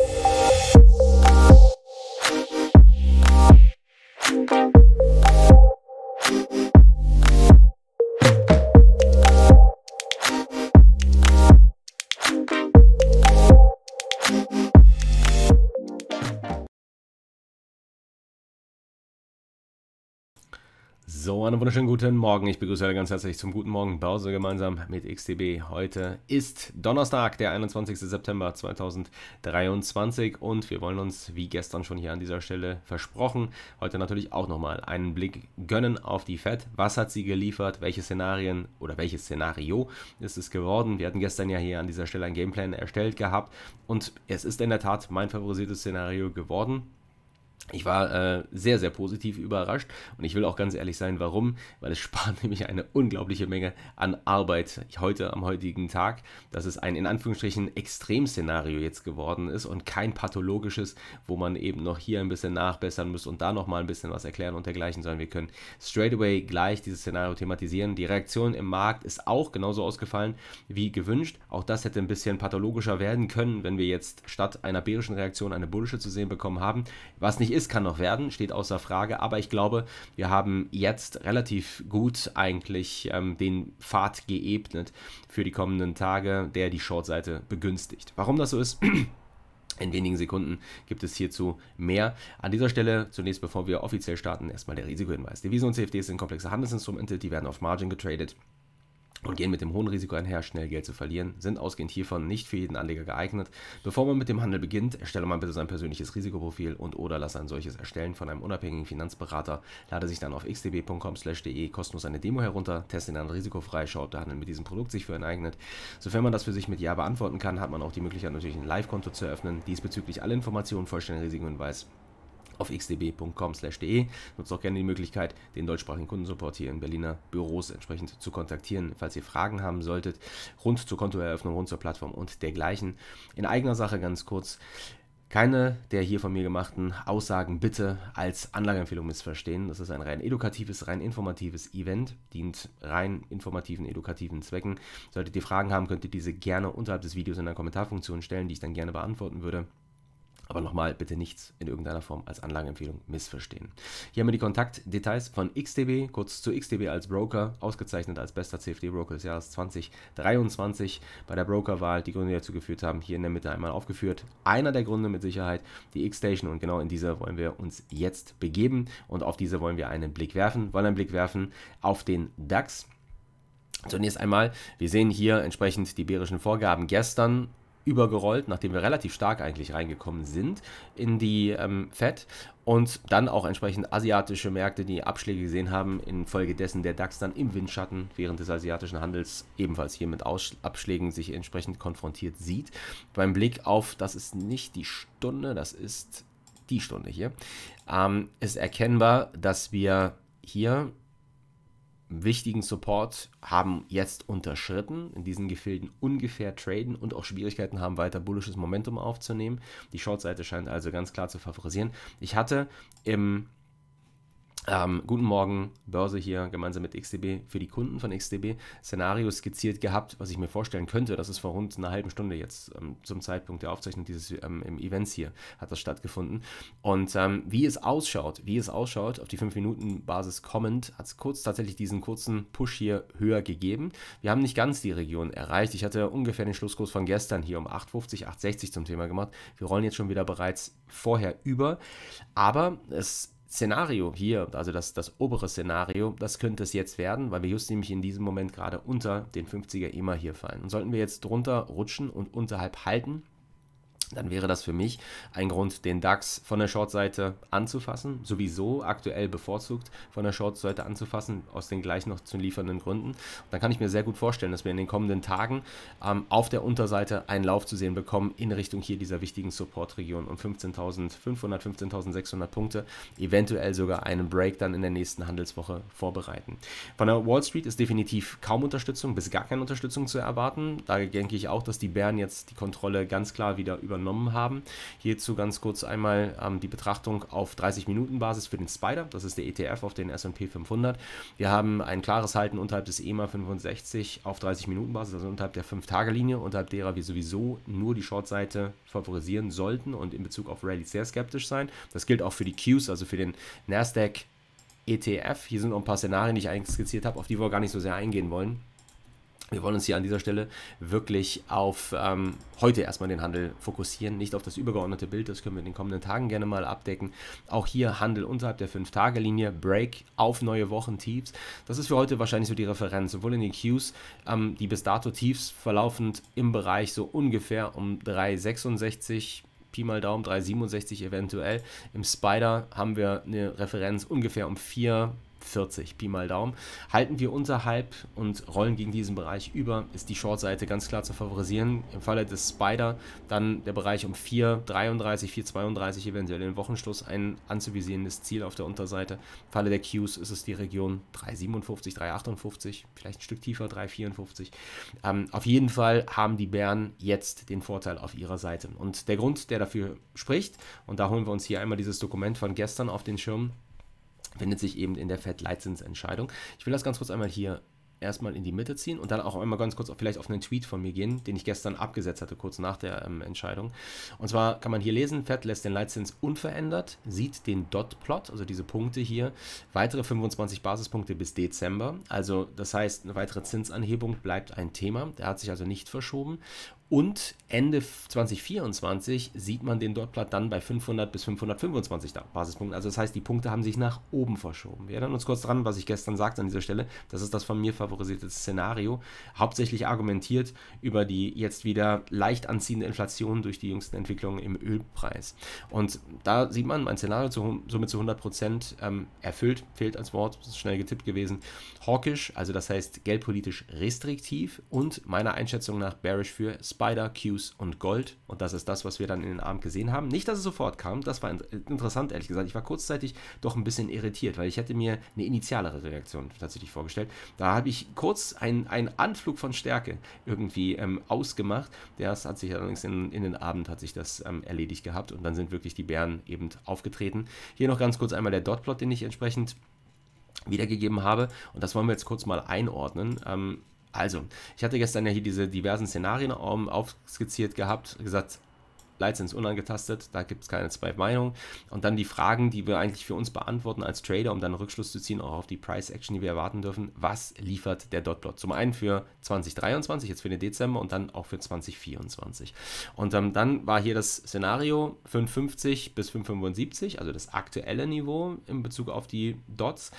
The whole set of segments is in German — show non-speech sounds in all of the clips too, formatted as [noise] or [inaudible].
you So, einen wunderschönen guten Morgen. Ich begrüße alle ganz herzlich zum Guten Morgen Börse gemeinsam mit XTB. Heute ist Donnerstag, der 21. September 2023 und wir wollen uns, wie gestern schon hier an dieser Stelle versprochen, heute natürlich auch nochmal einen Blick gönnen auf die Fed. Was hat sie geliefert? Welche Szenarien oder welches Szenario ist es geworden? Wir hatten gestern ja hier an dieser Stelle einen Gameplan erstellt gehabt und es ist in der Tat mein favorisiertes Szenario geworden ich war äh, sehr, sehr positiv überrascht und ich will auch ganz ehrlich sein, warum? Weil es [laughs] spart nämlich eine unglaubliche Menge an Arbeit heute am heutigen Tag, dass es ein in Anführungsstrichen Extremszenario jetzt geworden ist und kein pathologisches, wo man eben noch hier ein bisschen nachbessern muss und da nochmal ein bisschen was erklären und dergleichen, sondern wir können straight away gleich dieses Szenario thematisieren. Die Reaktion im Markt ist auch genauso ausgefallen wie gewünscht. Auch das hätte ein bisschen pathologischer werden können, wenn wir jetzt statt einer bärischen Reaktion eine bullische zu sehen bekommen haben, was nicht möglich ist, kann noch werden, steht außer Frage. Aber ich glaube, wir haben jetzt relativ gut eigentlich ähm, den Pfad geebnet für die kommenden Tage, der die Shortseite begünstigt. Warum das so ist? [clears throat] In wenigen Sekunden gibt es hierzu mehr. An dieser Stelle zunächst, bevor wir offiziell starten, erstmal der Risikohinweis. Devisen und CFDs sind komplexe Handelsinstrumente, die werden auf Margin getradet und gehen mit dem hohen Risiko einher, schnell Geld zu verlieren, sind ausgehend hiervon nicht für jeden Anleger geeignet. Bevor man mit dem Handel beginnt, erstelle man bitte sein persönliches Risikoprofil und oder lasse ein solches erstellen von einem unabhängigen Finanzberater. Lade sich dann auf xdb.com/de kostenlos eine Demo herunter, teste dann risikofrei, schaue, ob der Handel mit diesem Produkt sich für ihn eignet. Sofern man das für sich mit Ja beantworten kann, hat man auch die Möglichkeit, natürlich ein Live-Konto zu eröffnen. Diesbezüglich alle Informationen, vollständigen Risikohinweis auf xdb.com/de. Nutzt auch gerne die Möglichkeit, den deutschsprachigen Kundensupport hier in Berliner Büros entsprechend zu kontaktieren, falls ihr Fragen haben solltet, rund zur Kontoeröffnung, rund zur Plattform und dergleichen. In eigener Sache ganz kurz. Keine der hier von mir gemachten Aussagen bitte als Anlageempfehlung missverstehen. Das ist ein rein edukatives, rein informatives Event, dient rein informativen, edukativen Zwecken. Solltet ihr Fragen haben, könnt ihr diese gerne unterhalb des Videos in der Kommentarfunktion stellen, die ich dann gerne beantworten würde. Aber nochmal, bitte nichts in irgendeiner Form als Anlageempfehlung missverstehen. Hier haben wir die Kontaktdetails von XTB, kurz zu XTB als Broker, ausgezeichnet als bester CFD-Broker des Jahres 2023 bei der Brokerwahl. Die Gründe, die dazu geführt haben, hier in der Mitte einmal aufgeführt. Einer der Gründe mit Sicherheit die X-Station und genau in dieser wollen wir uns jetzt begeben und auf diese wollen wir einen Blick werfen. Wollen einen Blick werfen auf den DAX. Zunächst einmal, wir sehen hier entsprechend die bärischen Vorgaben gestern übergerollt, nachdem wir relativ stark eigentlich reingekommen sind in die ähm, FED und dann auch entsprechend asiatische Märkte, die Abschläge gesehen haben, infolgedessen der DAX dann im Windschatten während des asiatischen Handels ebenfalls hier mit Aus Abschlägen sich entsprechend konfrontiert sieht. Beim Blick auf, das ist nicht die Stunde, das ist die Stunde hier, ähm, ist erkennbar, dass wir hier wichtigen Support haben jetzt unterschritten, in diesen Gefilden ungefähr traden und auch Schwierigkeiten haben, weiter bullisches Momentum aufzunehmen. Die Short-Seite scheint also ganz klar zu favorisieren. Ich hatte im ähm, guten Morgen, Börse hier gemeinsam mit XDB für die Kunden von XDB. Szenario skizziert gehabt, was ich mir vorstellen könnte. Das ist vor rund einer halben Stunde jetzt ähm, zum Zeitpunkt der Aufzeichnung dieses ähm, Events hier hat das stattgefunden. Und ähm, wie es ausschaut, wie es ausschaut, auf die 5-Minuten-Basis kommend, hat es kurz tatsächlich diesen kurzen Push hier höher gegeben. Wir haben nicht ganz die Region erreicht. Ich hatte ungefähr den Schlusskurs von gestern hier um 8,50, 8,60 zum Thema gemacht. Wir rollen jetzt schon wieder bereits vorher über. Aber es ist Szenario hier, also das, das obere Szenario, das könnte es jetzt werden, weil wir just nämlich in diesem Moment gerade unter den 50er immer hier fallen. Und sollten wir jetzt drunter rutschen und unterhalb halten, dann wäre das für mich ein Grund, den DAX von der Shortseite anzufassen, sowieso aktuell bevorzugt von der Shortseite anzufassen, aus den gleich noch zu liefernden Gründen. Und dann kann ich mir sehr gut vorstellen, dass wir in den kommenden Tagen ähm, auf der Unterseite einen Lauf zu sehen bekommen in Richtung hier dieser wichtigen Supportregion um 15.500, 15.600 Punkte, eventuell sogar einen Break dann in der nächsten Handelswoche vorbereiten. Von der Wall Street ist definitiv kaum Unterstützung, bis gar keine Unterstützung zu erwarten. Da denke ich auch, dass die Bären jetzt die Kontrolle ganz klar wieder über übernommen haben. Hierzu ganz kurz einmal ähm, die Betrachtung auf 30-Minuten-Basis für den Spider, das ist der ETF auf den S&P 500. Wir haben ein klares Halten unterhalb des EMA 65 auf 30-Minuten-Basis, also unterhalb der 5-Tage-Linie, unterhalb derer wir sowieso nur die Short-Seite favorisieren sollten und in Bezug auf Rally sehr skeptisch sein. Das gilt auch für die Qs, also für den Nasdaq ETF. Hier sind noch ein paar Szenarien, die ich eigentlich skizziert habe, auf die wir gar nicht so sehr eingehen wollen. Wir wollen uns hier an dieser Stelle wirklich auf ähm, heute erstmal den Handel fokussieren, nicht auf das übergeordnete Bild, das können wir in den kommenden Tagen gerne mal abdecken. Auch hier Handel unterhalb der 5-Tage-Linie, Break auf neue Wochen-Tiefs. Das ist für heute wahrscheinlich so die Referenz, sowohl in den Qs, ähm, die bis dato Tiefs verlaufend im Bereich so ungefähr um 366, Pi mal Daumen 367 eventuell. Im Spider haben wir eine Referenz ungefähr um 4 40, Pi mal Daumen. Halten wir unterhalb und rollen gegen diesen Bereich über, ist die Shortseite ganz klar zu favorisieren. Im Falle des Spider dann der Bereich um 4,33, 4,32 eventuell den Wochenschluss ein anzuvisierendes Ziel auf der Unterseite. Im Falle der Qs ist es die Region 3,57, 3,58, vielleicht ein Stück tiefer, 3,54. Ähm, auf jeden Fall haben die Bären jetzt den Vorteil auf ihrer Seite. Und der Grund, der dafür spricht, und da holen wir uns hier einmal dieses Dokument von gestern auf den Schirm, findet sich eben in der Fed-Leitzinsentscheidung. Ich will das ganz kurz einmal hier erstmal in die Mitte ziehen und dann auch einmal ganz kurz auf, vielleicht auf einen Tweet von mir gehen, den ich gestern abgesetzt hatte, kurz nach der ähm, Entscheidung. Und zwar kann man hier lesen, Fed lässt den Leitzins unverändert, sieht den Dot-Plot, also diese Punkte hier, weitere 25 Basispunkte bis Dezember. Also das heißt, eine weitere Zinsanhebung bleibt ein Thema. Der hat sich also nicht verschoben. Und Ende 2024 sieht man den Dotplot dann bei 500 bis 525 Basispunkten. Also das heißt, die Punkte haben sich nach oben verschoben. Wir erinnern uns kurz dran, was ich gestern sagte an dieser Stelle. Das ist das von mir favorisierte Szenario. Hauptsächlich argumentiert über die jetzt wieder leicht anziehende Inflation durch die jüngsten Entwicklungen im Ölpreis. Und da sieht man, mein Szenario zu, somit zu 100% Prozent ähm, erfüllt, fehlt als Wort, ist schnell getippt gewesen. Hawkisch, also das heißt geldpolitisch restriktiv und meiner Einschätzung nach bearish für Sp Spider, Qs und Gold. Und das ist das, was wir dann in den Abend gesehen haben. Nicht, dass es sofort kam, das war interessant, ehrlich gesagt. Ich war kurzzeitig doch ein bisschen irritiert, weil ich hätte mir eine initialere Reaktion tatsächlich vorgestellt. Da habe ich kurz einen, einen Anflug von Stärke irgendwie ähm, ausgemacht. Das hat sich allerdings in, in den Abend hat sich das ähm, erledigt gehabt und dann sind wirklich die Bären eben aufgetreten. Hier noch ganz kurz einmal der Dotplot, den ich entsprechend wiedergegeben habe. Und das wollen wir jetzt kurz mal einordnen. Ähm, also, ich hatte gestern ja hier diese diversen Szenarien aufskizziert gehabt, gesagt, Lizenz unangetastet, da gibt es keine zwei Meinungen. Und dann die Fragen, die wir eigentlich für uns beantworten als Trader, um dann Rückschluss zu ziehen, auch auf die Price Action, die wir erwarten dürfen. Was liefert der Dotplot? Zum einen für 2023, jetzt für den Dezember und dann auch für 2024. Und ähm, dann war hier das Szenario 550 bis 575, also das aktuelle Niveau in Bezug auf die Dots,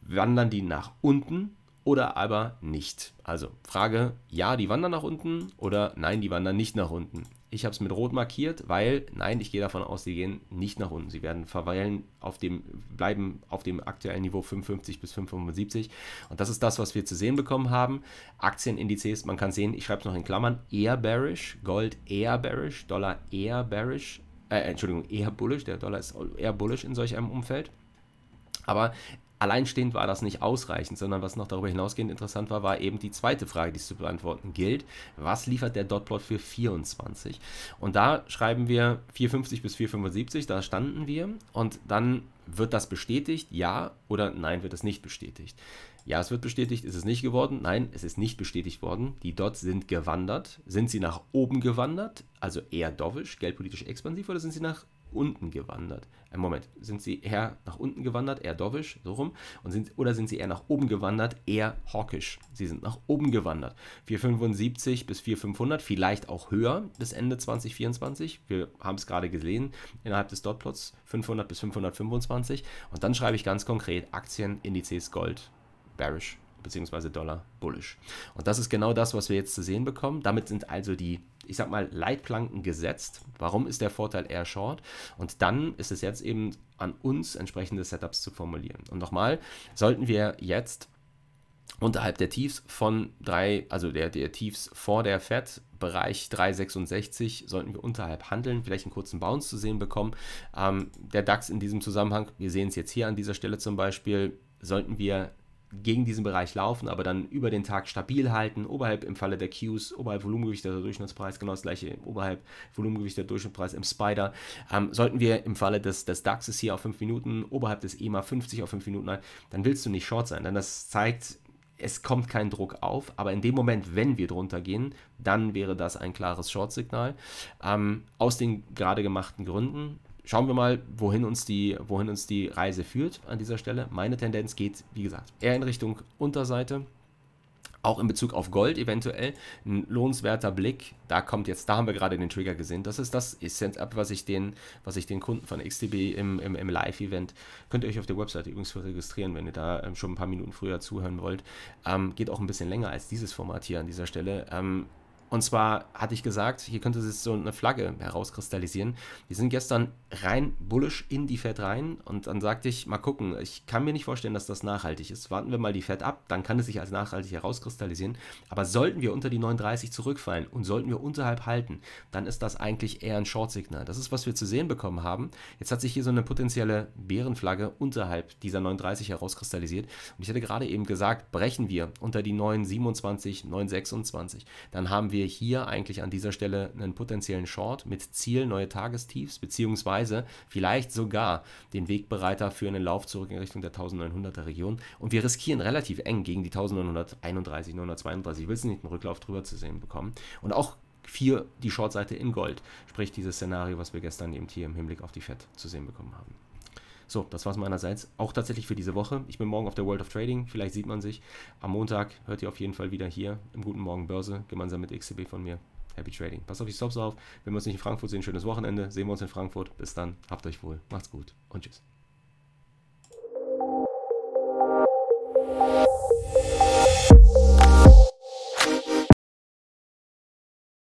wandern die nach unten oder aber nicht. Also Frage, ja, die wandern nach unten oder nein, die wandern nicht nach unten. Ich habe es mit rot markiert, weil nein, ich gehe davon aus, sie gehen nicht nach unten. Sie werden verweilen auf dem bleiben auf dem aktuellen Niveau 55 bis 575 und das ist das, was wir zu sehen bekommen haben. Aktienindizes, man kann sehen, ich schreibe es noch in Klammern, eher bearish, Gold eher bearish, Dollar eher bearish, äh, Entschuldigung, eher bullish, der Dollar ist eher bullish in solch einem Umfeld. Aber Alleinstehend war das nicht ausreichend, sondern was noch darüber hinausgehend interessant war, war eben die zweite Frage, die es zu beantworten gilt. Was liefert der Dotplot für 24? Und da schreiben wir 450 bis 475, da standen wir. Und dann wird das bestätigt, ja oder nein wird es nicht bestätigt. Ja, es wird bestätigt, ist es nicht geworden? Nein, es ist nicht bestätigt worden. Die Dots sind gewandert. Sind sie nach oben gewandert, also eher dovish, geldpolitisch expansiv, oder sind sie nach unten gewandert? Ein äh, Moment, sind sie eher nach unten gewandert, eher dovish, so rum? Und sind, oder sind sie eher nach oben gewandert, eher hawkisch. Sie sind nach oben gewandert. 475 bis 4500, vielleicht auch höher bis Ende 2024. Wir haben es gerade gesehen, innerhalb des Dotplots 500 bis 525. Und dann schreibe ich ganz konkret Aktien, Indizes, Gold bearish beziehungsweise Dollar bullish. Und das ist genau das, was wir jetzt zu sehen bekommen. Damit sind also die, ich sag mal, Leitplanken gesetzt. Warum ist der Vorteil eher short? Und dann ist es jetzt eben an uns, entsprechende Setups zu formulieren. Und nochmal, sollten wir jetzt unterhalb der Tiefs von drei, also der, der Tiefs vor der FED, Bereich 366, sollten wir unterhalb handeln, vielleicht einen kurzen Bounce zu sehen bekommen. Ähm, der DAX in diesem Zusammenhang, wir sehen es jetzt hier an dieser Stelle zum Beispiel, sollten wir gegen diesen Bereich laufen, aber dann über den Tag stabil halten, oberhalb im Falle der Qs, oberhalb Volumengewicht der Durchschnittspreis, genau das gleiche, oberhalb Volumengewicht der Durchschnittspreis im Spider. Ähm, sollten wir im Falle des, des DAXes hier auf 5 Minuten, oberhalb des EMA 50 auf 5 Minuten halten, dann willst du nicht short sein, denn das zeigt, es kommt kein Druck auf, aber in dem Moment, wenn wir drunter gehen, dann wäre das ein klares Short-Signal. Ähm, aus den gerade gemachten Gründen, schauen wir mal, wohin uns, die, wohin uns die Reise führt an dieser Stelle. Meine Tendenz geht, wie gesagt, eher in Richtung Unterseite. Auch in Bezug auf Gold eventuell ein lohnenswerter Blick. Da kommt jetzt, da haben wir gerade den Trigger gesehen. Das ist das Cent-Up, was ich den, was ich den Kunden von XTB im, im, im Live-Event, könnt ihr euch auf der Webseite übrigens für registrieren, wenn ihr da ähm, schon ein paar Minuten früher zuhören wollt. Ähm, geht auch ein bisschen länger als dieses Format hier an dieser Stelle. Ähm, und zwar hatte ich gesagt, hier könnte sich so eine Flagge herauskristallisieren. Wir sind gestern rein bullisch in die Fed rein und dann sagte ich, mal gucken, ich kann mir nicht vorstellen, dass das nachhaltig ist. Warten wir mal die Fed ab, dann kann es sich als nachhaltig herauskristallisieren. Aber sollten wir unter die 39 zurückfallen und sollten wir unterhalb halten, dann ist das eigentlich eher ein Short-Signal. Das ist, was wir zu sehen bekommen haben. Jetzt hat sich hier so eine potenzielle Bärenflagge unterhalb dieser 39 herauskristallisiert. Und ich hatte gerade eben gesagt, brechen wir unter die 927, 926, dann haben wir wir hier eigentlich an dieser Stelle einen potenziellen Short mit Ziel neue Tagestiefs, beziehungsweise vielleicht sogar den Wegbereiter für einen Lauf zurück in Richtung der 1900er Region. Und wir riskieren relativ eng gegen die 1931, 932. Ich will es nicht einen Rücklauf drüber zu sehen bekommen. Und auch 4 die Shortseite in Gold, sprich dieses Szenario, was wir gestern eben hier im Hinblick auf die FED zu sehen bekommen haben. So, das war es meinerseits. Auch tatsächlich für diese Woche. Ich bin morgen auf der World of Trading. Vielleicht sieht man sich. Am Montag hört ihr auf jeden Fall wieder hier im Guten Morgen Börse gemeinsam mit XTB von mir. Happy Trading. Passt auf die Stops auf. Wenn wir uns nicht in Frankfurt sehen, schönes Wochenende. Sehen wir uns in Frankfurt. Bis dann. Habt euch wohl. Macht's gut und tschüss.